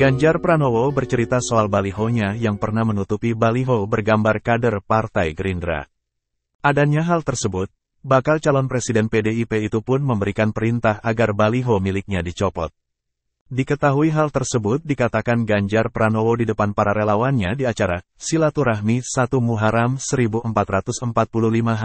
Ganjar Pranowo bercerita soal balihonya yang pernah menutupi baliho bergambar kader Partai Gerindra. Adanya hal tersebut, bakal calon presiden PDIP itu pun memberikan perintah agar baliho miliknya dicopot. Diketahui hal tersebut dikatakan Ganjar Pranowo di depan para relawannya di acara Silaturahmi 1 Muharram 1445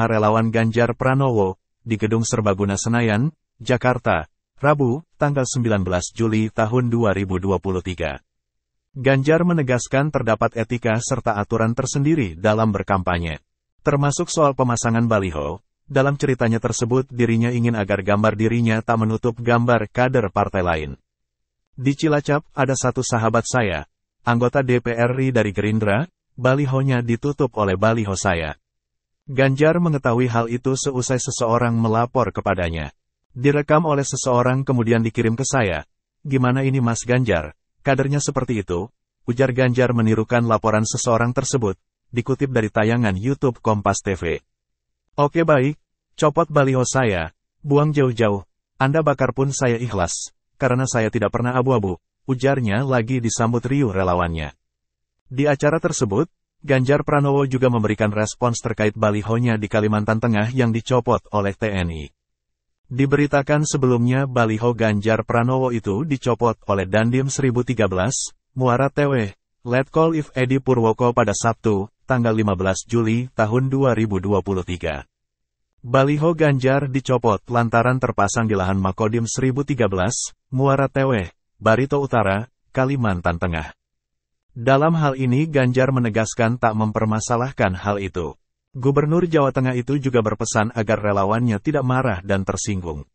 relawan Ganjar Pranowo di Gedung Serbaguna Senayan, Jakarta, Rabu, tanggal 19 Juli tahun 2023. Ganjar menegaskan terdapat etika serta aturan tersendiri dalam berkampanye. Termasuk soal pemasangan baliho, dalam ceritanya tersebut dirinya ingin agar gambar dirinya tak menutup gambar kader partai lain. Di Cilacap, ada satu sahabat saya, anggota DPR RI dari Gerindra, balihonya ditutup oleh baliho saya. Ganjar mengetahui hal itu seusai seseorang melapor kepadanya. Direkam oleh seseorang kemudian dikirim ke saya. Gimana ini Mas Ganjar? Kadernya seperti itu, ujar Ganjar menirukan laporan seseorang tersebut, dikutip dari tayangan YouTube Kompas TV. Oke baik, copot baliho saya, buang jauh-jauh, Anda bakar pun saya ikhlas, karena saya tidak pernah abu-abu, ujarnya lagi disambut riuh relawannya. Di acara tersebut, Ganjar Pranowo juga memberikan respons terkait balihonya di Kalimantan Tengah yang dicopot oleh TNI. Diberitakan sebelumnya baliho Ganjar Pranowo itu dicopot oleh Dandim 1013, Muara TW, Letkol If Edi Purwoko pada Sabtu, tanggal 15 Juli tahun 2023. Baliho Ganjar dicopot lantaran terpasang di lahan Makodim 1013, Muara TW, Barito Utara, Kalimantan Tengah. Dalam hal ini Ganjar menegaskan tak mempermasalahkan hal itu. Gubernur Jawa Tengah itu juga berpesan agar relawannya tidak marah dan tersinggung.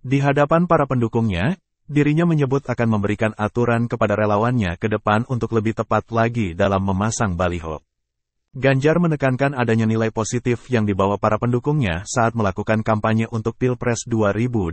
Di hadapan para pendukungnya, dirinya menyebut akan memberikan aturan kepada relawannya ke depan untuk lebih tepat lagi dalam memasang baliho. Ganjar menekankan adanya nilai positif yang dibawa para pendukungnya saat melakukan kampanye untuk Pilpres 2024.